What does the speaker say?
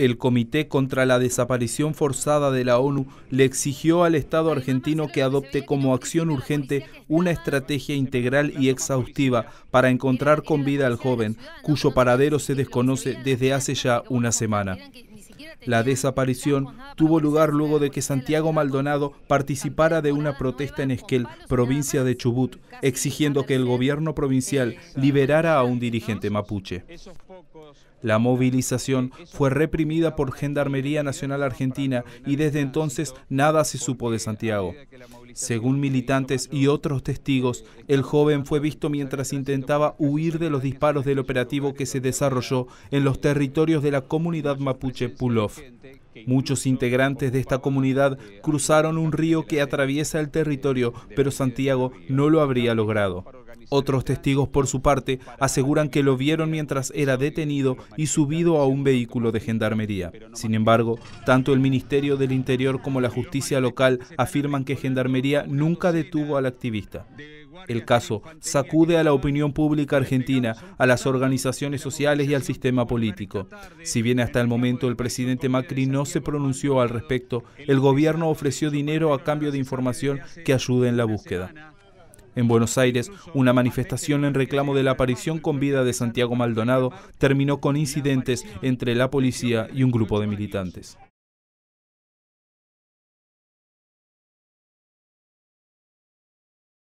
El Comité contra la Desaparición Forzada de la ONU le exigió al Estado argentino que adopte como acción urgente una estrategia integral y exhaustiva para encontrar con vida al joven, cuyo paradero se desconoce desde hace ya una semana. La desaparición tuvo lugar luego de que Santiago Maldonado participara de una protesta en Esquel, provincia de Chubut, exigiendo que el gobierno provincial liberara a un dirigente mapuche. La movilización fue reprimida por Gendarmería Nacional Argentina y desde entonces nada se supo de Santiago. Según militantes y otros testigos, el joven fue visto mientras intentaba huir de los disparos del operativo que se desarrolló en los territorios de la comunidad mapuche Pulov. Muchos integrantes de esta comunidad cruzaron un río que atraviesa el territorio, pero Santiago no lo habría logrado. Otros testigos, por su parte, aseguran que lo vieron mientras era detenido y subido a un vehículo de gendarmería. Sin embargo, tanto el Ministerio del Interior como la justicia local afirman que gendarmería nunca detuvo al activista. El caso sacude a la opinión pública argentina, a las organizaciones sociales y al sistema político. Si bien hasta el momento el presidente Macri no se pronunció al respecto, el gobierno ofreció dinero a cambio de información que ayude en la búsqueda. En Buenos Aires, una manifestación en reclamo de la aparición con vida de Santiago Maldonado terminó con incidentes entre la policía y un grupo de militantes.